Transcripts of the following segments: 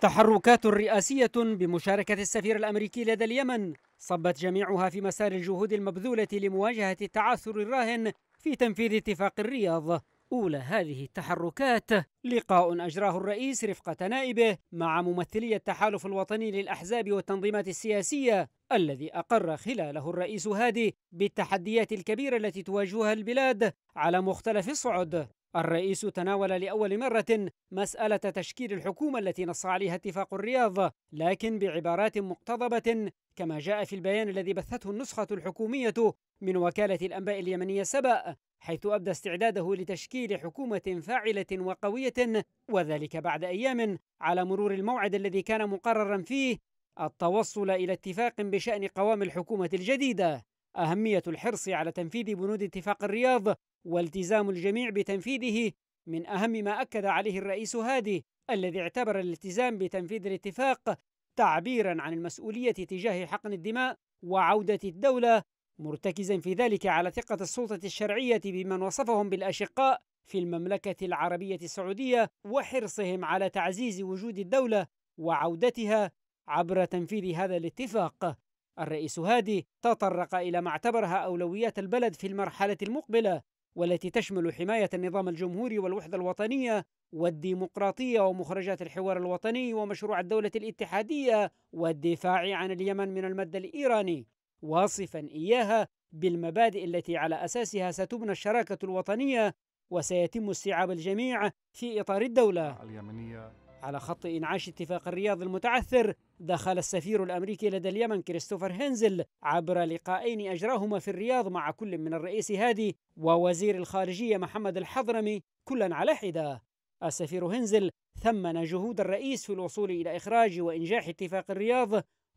تحركات رئاسية بمشاركة السفير الأمريكي لدى اليمن صبت جميعها في مسار الجهود المبذولة لمواجهة التعثر الراهن في تنفيذ اتفاق الرياض أولى هذه التحركات لقاء أجراه الرئيس رفقة نائبه مع ممثلي التحالف الوطني للأحزاب والتنظيمات السياسية الذي أقر خلاله الرئيس هادي بالتحديات الكبيرة التي تواجهها البلاد على مختلف الصعد الرئيس تناول لأول مرة مسألة تشكيل الحكومة التي نص عليها اتفاق الرياض لكن بعبارات مقتضبة كما جاء في البيان الذي بثته النسخة الحكومية من وكالة الأنباء اليمنية سبأ حيث أبدى استعداده لتشكيل حكومة فاعلة وقوية وذلك بعد أيام على مرور الموعد الذي كان مقررا فيه التوصل إلى اتفاق بشأن قوام الحكومة الجديدة أهمية الحرص على تنفيذ بنود اتفاق الرياض والتزام الجميع بتنفيذه من أهم ما أكد عليه الرئيس هادي الذي اعتبر الالتزام بتنفيذ الاتفاق تعبيرا عن المسؤولية تجاه حقن الدماء وعودة الدولة مرتكزا في ذلك على ثقة السلطة الشرعية بمن وصفهم بالأشقاء في المملكة العربية السعودية وحرصهم على تعزيز وجود الدولة وعودتها عبر تنفيذ هذا الاتفاق الرئيس هادي تطرق إلى ما اعتبرها أولويات البلد في المرحلة المقبلة والتي تشمل حماية النظام الجمهوري والوحدة الوطنية والديمقراطية ومخرجات الحوار الوطني ومشروع الدولة الاتحادية والدفاع عن اليمن من المد الإيراني واصفا إياها بالمبادئ التي على أساسها ستبنى الشراكة الوطنية وسيتم استيعاب الجميع في إطار الدولة اليمنية على خط إنعاش اتفاق الرياض المتعثر دخل السفير الأمريكي لدى اليمن كريستوفر هنزل عبر لقاءين أجراهما في الرياض مع كل من الرئيس هادي ووزير الخارجية محمد الحضرمي كلا على حدة السفير هنزل ثمن جهود الرئيس في الوصول إلى إخراج وإنجاح اتفاق الرياض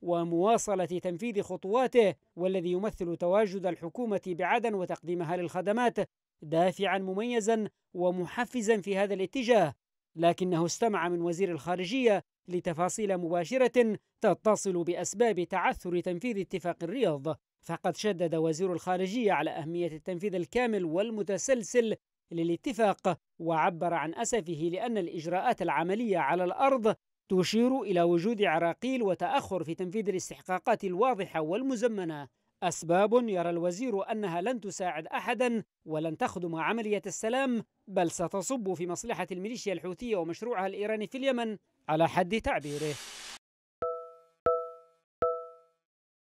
ومواصلة تنفيذ خطواته والذي يمثل تواجد الحكومة بعدن وتقديمها للخدمات دافعا مميزا ومحفزا في هذا الاتجاه لكنه استمع من وزير الخارجية لتفاصيل مباشرة تتصل بأسباب تعثر تنفيذ اتفاق الرياض فقد شدد وزير الخارجية على أهمية التنفيذ الكامل والمتسلسل للاتفاق وعبر عن أسفه لأن الإجراءات العملية على الأرض تشير إلى وجود عراقيل وتأخر في تنفيذ الاستحقاقات الواضحة والمزمنة أسباب يرى الوزير أنها لن تساعد أحدا ولن تخدم عملية السلام بل ستصب في مصلحة الميليشيا الحوثية ومشروعها الإيراني في اليمن على حد تعبيره